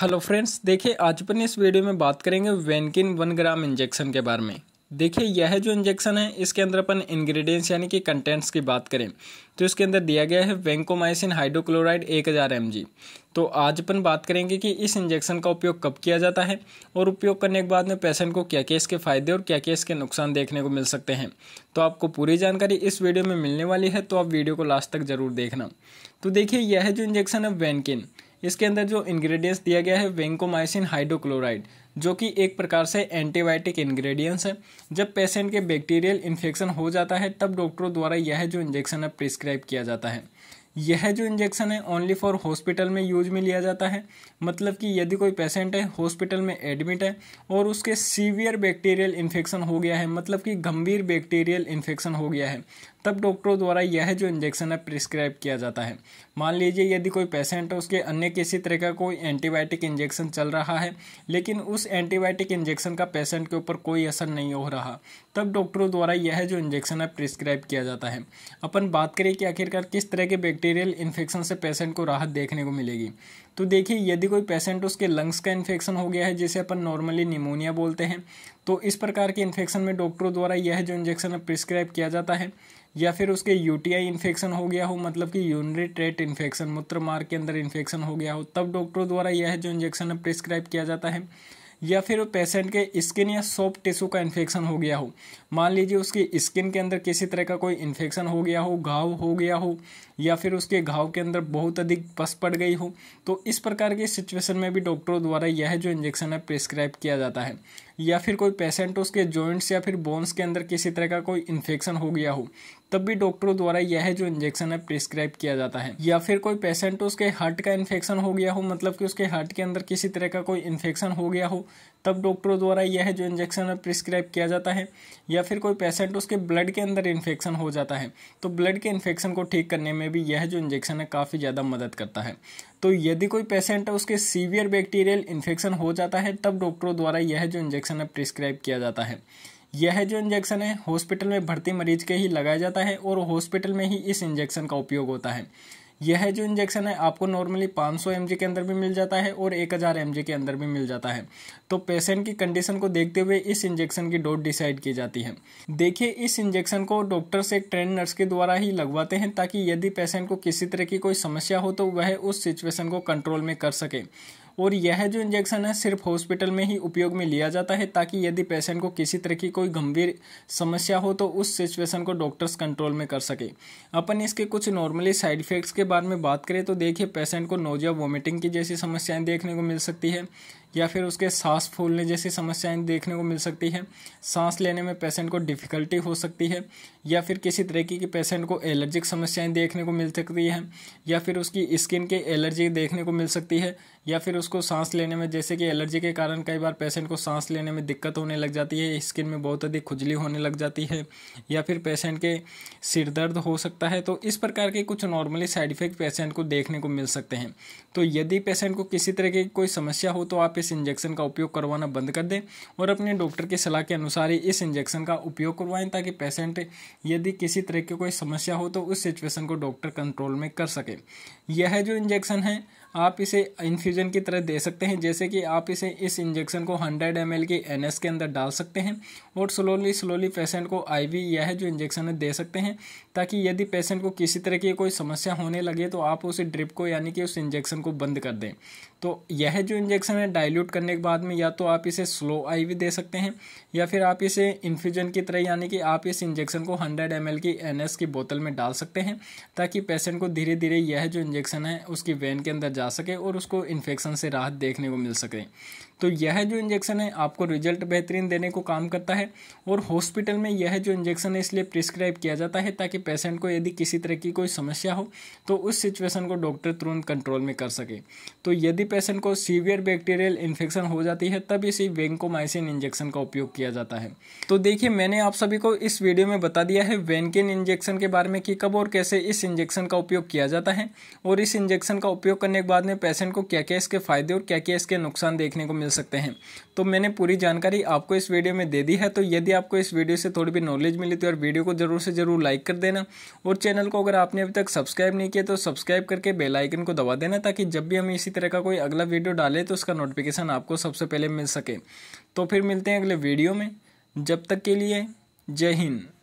hello friends देखिए आज अपन इस वीडियो में बात करेंगे वेनकिन वन ग्राम इंजेक्शन के बारे में देखिए यह जो इंजेक्शन है इसके अंदर अपन इंग्रेडिएंट्स यानी कि कंटेंट्स की बात करें तो इसके अंदर दिया गया है वेंकोमाइसिन हाइड्रोक्लोराइड एक हज़ार एम तो आज अपन बात करेंगे कि इस इंजेक्शन का उपयोग कब किया जाता है और उपयोग करने के बाद में पेशेंट को क्या क्या इसके फ़ायदे और क्या क्या इसके नुकसान देखने को मिल सकते हैं तो आपको पूरी जानकारी इस वीडियो में मिलने वाली है तो आप वीडियो को लास्ट तक ज़रूर देखना तो देखिए यह जो इंजेक्शन है वैनकिन इसके अंदर जो इंग्रेडिएंट्स दिया गया है वेंकोमाइसिन हाइड्रोक्लोराइड जो कि एक प्रकार से एंटीबायोटिक इंग्रेडिएंट्स है जब पेशेंट के बैक्टीरियल इन्फेक्शन हो जाता है तब डॉक्टरों द्वारा यह जो इंजेक्शन है प्रिस्क्राइब किया जाता है यह जो इंजेक्शन है ओनली फॉर हॉस्पिटल में यूज में लिया जाता है मतलब कि यदि कोई पेशेंट है हॉस्पिटल में एडमिट है और उसके सीवियर बैक्टीरियल इन्फेक्शन हो गया है मतलब कि गंभीर बैक्टीरियल इन्फेक्शन हो गया है तब डॉक्टरों द्वारा यह जो इंजेक्शन है प्रिस्क्राइब किया जाता है मान लीजिए यदि कोई पेशेंट है उसके अन्य किसी तरह का कोई एंटीबायोटिक इंजेक्शन चल रहा है लेकिन उस एंटीबायोटिक इंजेक्शन का पेशेंट के ऊपर कोई असर नहीं हो रहा तब डॉक्टरों द्वारा यह जो इंजेक्शन है प्रिस्क्राइब किया जाता है अपन बात करें कि आखिरकार किस तरह के बैक्टीरियल इन्फेक्शन से पेशेंट को राहत देखने को मिलेगी तो देखिए यदि कोई पेशेंट उसके लंग्स का इन्फेक्शन हो गया है जिसे अपन नॉर्मली निमोनिया बोलते हैं तो इस प्रकार के इन्फेक्शन में डॉक्टरों द्वारा यह जो इंजेक्शन प्रिस्क्राइब किया जाता है या फिर उसके यूटीआई इन्फेक्शन हो गया हो मतलब कि यूनरी ट्रेट इन्फेक्शन मूत्र मार्ग के अंदर इन्फेक्शन हो गया हो तब डॉक्टरों द्वारा यह जो इंजेक्शन प्रिस्क्राइब किया जाता है या फिर पेशेंट के स्किन या सॉफ्ट टिश्यू का इन्फेक्शन हो गया हो मान लीजिए उसकी स्किन के अंदर किसी तरह का कोई इन्फेक्शन हो गया हो घाव हो गया हो या फिर उसके घाव के अंदर बहुत अधिक पस पड़ गई हो तो इस प्रकार की सिचुएशन में भी डॉक्टरों द्वारा यह जो इंजेक्शन है प्रिस्क्राइब किया जाता है या फिर कोई पेशेंट उसके जॉइंट्स या फिर बोन्स के अंदर किसी तरह का कोई इन्फेक्शन हो गया हो तब भी डॉक्टरों द्वारा यह जो इंजेक्शन है प्रिस्क्राइब किया जाता है या फिर कोई पेशेंट उसके हार्ट का इन्फेक्शन हो गया हो मतलब कि उसके हार्ट के अंदर किसी तरह का कोई इन्फेक्शन हो गया हो तब डॉक्टरों द्वारा यह जो इंजेक्शन है प्रिस्क्राइब किया जाता है या फिर कोई पेशेंट उसके ब्लड के अंदर इन्फेक्शन हो जाता है तो ब्लड के इन्फेक्शन को ठीक करने में भी यह जो इंजेक्शन है काफ़ी ज़्यादा मदद करता है तो यदि कोई पेशेंट है उसके सीवियर बैक्टीरियल इन्फेक्शन हो जाता है तब डॉक्टरों द्वारा यह जो इंजेक्शन है प्रिस्क्राइब किया जाता है यह जो इंजेक्शन है हॉस्पिटल में भर्ती मरीज के ही लगाया जाता है और हॉस्पिटल में ही इस इंजेक्शन का उपयोग होता है यह जो इंजेक्शन है आपको नॉर्मली 500 सौ के अंदर भी मिल जाता है और 1000 हज़ार के अंदर भी मिल जाता है तो पेशेंट की कंडीशन को देखते हुए इस इंजेक्शन की डोज डिसाइड की जाती है देखिए इस इंजेक्शन को डॉक्टर्स एक ट्रेन नर्स के द्वारा ही लगवाते हैं ताकि यदि पेशेंट को किसी तरह की कोई समस्या हो तो वह उस सिचुएशन को कंट्रोल में कर सके और यह जो इंजेक्शन है सिर्फ हॉस्पिटल में ही उपयोग में लिया जाता है ताकि यदि पेशेंट को किसी तरह की कोई गंभीर समस्या हो तो उस सिचुएशन को डॉक्टर्स कंट्रोल में कर सके अपन इसके कुछ नॉर्मली साइड इफेक्ट्स के बारे में बात करें तो देखिए पेशेंट को नोजिया वॉमिटिंग की जैसी समस्याएं देखने को मिल सकती है या फिर उसके सांस फूलने जैसी समस्याएं देखने को मिल सकती है सांस लेने में पेशेंट को डिफ़िकल्टी हो सकती है या फिर किसी तरीके की पेशेंट को एलर्जिक समस्याएं देखने को मिल सकती है या फिर उसकी स्किन के एलर्जी देखने को मिल सकती है या फिर उसको सांस लेने में जैसे कि एलर्जी के कारण कई बार पेशेंट को सांस लेने में दिक्कत होने लग जाती है स्किन में बहुत अधिक खुजली होने लग जाती है या फिर पेशेंट के सिर दर्द हो सकता है तो इस प्रकार के कुछ नॉर्मली साइड इफेक्ट पेशेंट को देखने को मिल सकते हैं तो यदि पेशेंट को किसी तरह की कोई समस्या हो तो आप इस इंजेक्शन का उपयोग करवाना बंद कर दें और अपने डॉक्टर की सलाह के अनुसार ही इस इंजेक्शन का उपयोग करवाएं ताकि पेशेंट यदि किसी तरह की कोई समस्या हो तो उस सिचुएशन को डॉक्टर कंट्रोल में कर सके यह जो इंजेक्शन है आप इसे इन्फ्यूजन की तरह दे सकते हैं जैसे कि आप इसे इस इंजेक्शन को 100 एम के एन के अंदर डाल सकते हैं और स्लोली स्लोली पेशेंट को आईवी यह जो इंजेक्शन है दे सकते हैं ताकि यदि पेशेंट को किसी तरह की कोई समस्या होने लगे तो आप उसे ड्रिप को यानी कि उस इंजेक्शन को बंद कर दें तो यह जो इंजेक्शन है डायरी डाइल्यूट करने के बाद में या तो आप इसे स्लो आईवी दे सकते हैं या फिर आप इसे इन्फ्यूजन की तरह यानी कि आप इस इंजेक्शन को 100 एम की एन की बोतल में डाल सकते हैं ताकि पेशेंट को धीरे धीरे यह जो इंजेक्शन है उसकी वेन के अंदर जा सके और उसको इन्फेक्शन से राहत देखने को मिल सके तो यह जो इंजेक्शन है आपको रिजल्ट बेहतरीन देने को काम करता है और हॉस्पिटल में यह जो इंजेक्शन है इसलिए प्रिस्क्राइब किया जाता है ताकि पेशेंट को यदि किसी तरह की कोई समस्या हो तो उस सिचुएशन को डॉक्टर तुरंत कंट्रोल में कर सके तो यदि पेशेंट को सीवियर बैक्टीरियल इन्फेक्शन हो जाती है तब इसी वेंकोमाइसिन इंजेक्शन का उपयोग किया जाता है तो देखिए मैंने आप सभी को इस वीडियो में बता दिया है वेंकिन इंजेक्शन के बारे में कि कब और कैसे इस इंजेक्शन का उपयोग किया जाता है और इस इंजेक्शन का उपयोग करने के बाद में पेशेंट को क्या क्या इसके फायदे और क्या क्या इसके नुकसान देखने को मिल सकते हैं तो मैंने पूरी जानकारी आपको इस वीडियो में दे दी है तो यदि आपको इस वीडियो से थोड़ी भी नॉलेज मिली तो यार वीडियो को ज़रूर से ज़रूर लाइक कर देना और चैनल को अगर आपने अभी तक सब्सक्राइब नहीं किया तो सब्सक्राइब करके बेल आइकन को दबा देना ताकि जब भी हम इसी तरह का कोई अगला वीडियो डालें तो उसका नोटिफिकेशन आपको सबसे पहले मिल सके तो फिर मिलते हैं अगले वीडियो में जब तक के लिए जय हिंद